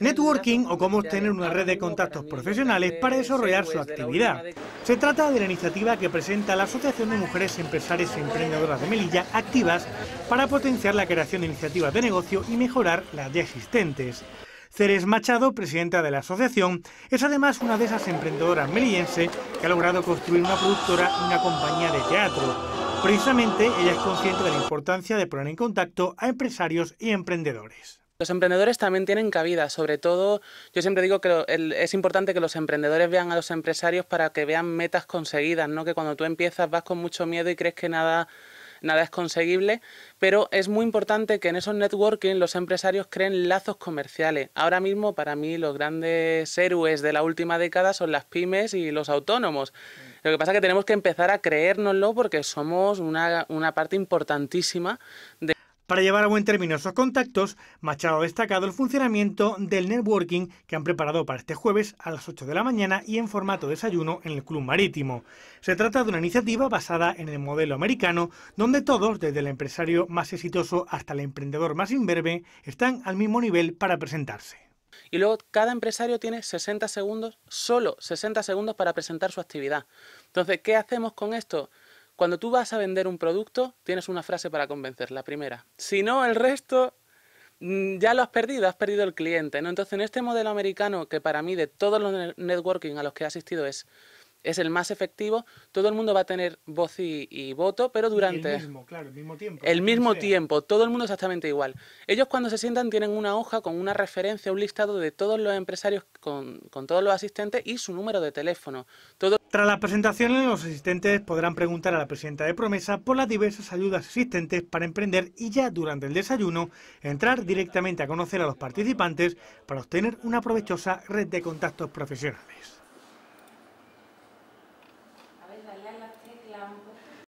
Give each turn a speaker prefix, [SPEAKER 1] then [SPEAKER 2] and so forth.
[SPEAKER 1] networking, o cómo obtener una red de contactos profesionales para desarrollar su actividad. Se trata de la iniciativa que presenta la Asociación de Mujeres Empresarias y Emprendedoras de Melilla Activas para potenciar la creación de iniciativas de negocio y mejorar las ya existentes. Ceres Machado, presidenta de la asociación, es además una de esas emprendedoras melillense que ha logrado construir una productora y una compañía de teatro. Precisamente ella es consciente de la importancia de poner en contacto a empresarios y emprendedores. Los emprendedores
[SPEAKER 2] también tienen cabida, sobre todo yo siempre digo que es importante que los emprendedores vean a los empresarios para que vean metas conseguidas, no que cuando tú empiezas vas con mucho miedo y crees que nada nada es conseguible, pero es muy importante que en esos networking los empresarios creen lazos comerciales. Ahora mismo para mí los grandes héroes de la última década son las pymes y los autónomos. Mm. Lo que pasa es que tenemos que empezar a creérnoslo porque somos una, una
[SPEAKER 1] parte importantísima de... Para llevar a buen término esos contactos, Machado ha destacado el funcionamiento del networking que han preparado para este jueves a las 8 de la mañana y en formato desayuno en el Club Marítimo. Se trata de una iniciativa basada en el modelo americano, donde todos, desde el empresario más exitoso hasta el emprendedor más imberbe, están al mismo nivel para presentarse. Y luego cada empresario tiene 60 segundos, solo 60 segundos
[SPEAKER 2] para presentar su actividad. Entonces, ¿qué hacemos con esto? Cuando tú vas a vender un producto, tienes una frase para convencer, la primera. Si no, el resto mm, ya lo has perdido, has perdido el cliente. ¿no? Entonces, en este modelo americano, que para mí de todos los networking a los que he asistido es es el más efectivo, todo el mundo va a tener voz y, voto, pero durante... el
[SPEAKER 1] mismo, tiempo. tiempo,
[SPEAKER 2] todo el mundo exactamente igual. Ellos cuando se sientan tienen una hoja con una referencia, un listado de todos los empresarios con, todos los asistentes y su número de teléfono.
[SPEAKER 1] Tras las presentaciones, los asistentes podrán preguntar a la presidenta de Promesa por las diversas ayudas existentes para emprender y ya durante el desayuno entrar directamente a conocer a los participantes para obtener una provechosa red de contactos profesionales.
[SPEAKER 2] dalam